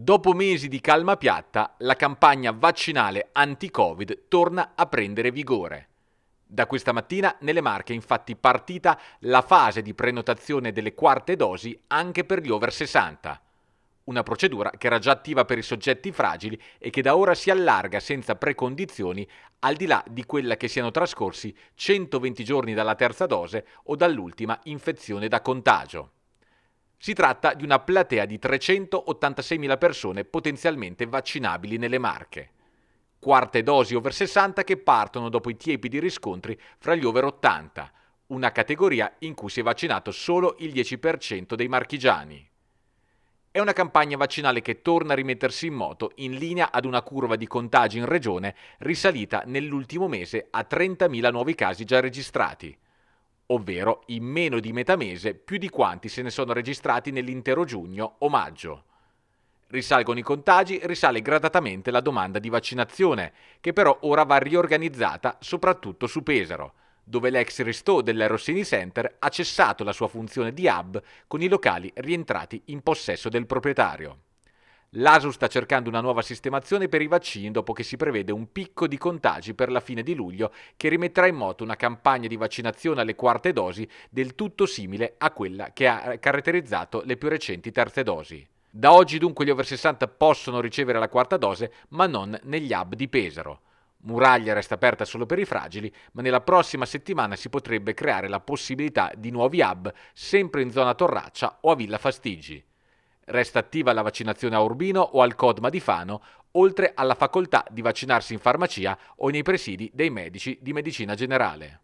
Dopo mesi di calma piatta, la campagna vaccinale anti-Covid torna a prendere vigore. Da questa mattina nelle Marche è infatti partita la fase di prenotazione delle quarte dosi anche per gli over 60. Una procedura che era già attiva per i soggetti fragili e che da ora si allarga senza precondizioni al di là di quella che siano trascorsi 120 giorni dalla terza dose o dall'ultima infezione da contagio. Si tratta di una platea di 386.000 persone potenzialmente vaccinabili nelle Marche. Quarte dosi over 60 che partono dopo i tiepidi riscontri fra gli over 80, una categoria in cui si è vaccinato solo il 10% dei marchigiani. È una campagna vaccinale che torna a rimettersi in moto in linea ad una curva di contagi in regione risalita nell'ultimo mese a 30.000 nuovi casi già registrati ovvero in meno di metà mese più di quanti se ne sono registrati nell'intero giugno o maggio. Risalgono i contagi, risale gradatamente la domanda di vaccinazione, che però ora va riorganizzata soprattutto su Pesaro, dove l'ex ristò dell'Aerosini Center ha cessato la sua funzione di hub con i locali rientrati in possesso del proprietario. L'ASU sta cercando una nuova sistemazione per i vaccini dopo che si prevede un picco di contagi per la fine di luglio che rimetterà in moto una campagna di vaccinazione alle quarte dosi del tutto simile a quella che ha caratterizzato le più recenti terze dosi. Da oggi dunque gli over 60 possono ricevere la quarta dose, ma non negli hub di Pesaro. Muraglia resta aperta solo per i fragili, ma nella prossima settimana si potrebbe creare la possibilità di nuovi hub sempre in zona Torraccia o a Villa Fastigi. Resta attiva la vaccinazione a Urbino o al Codma di Fano, oltre alla facoltà di vaccinarsi in farmacia o nei presidi dei medici di medicina generale.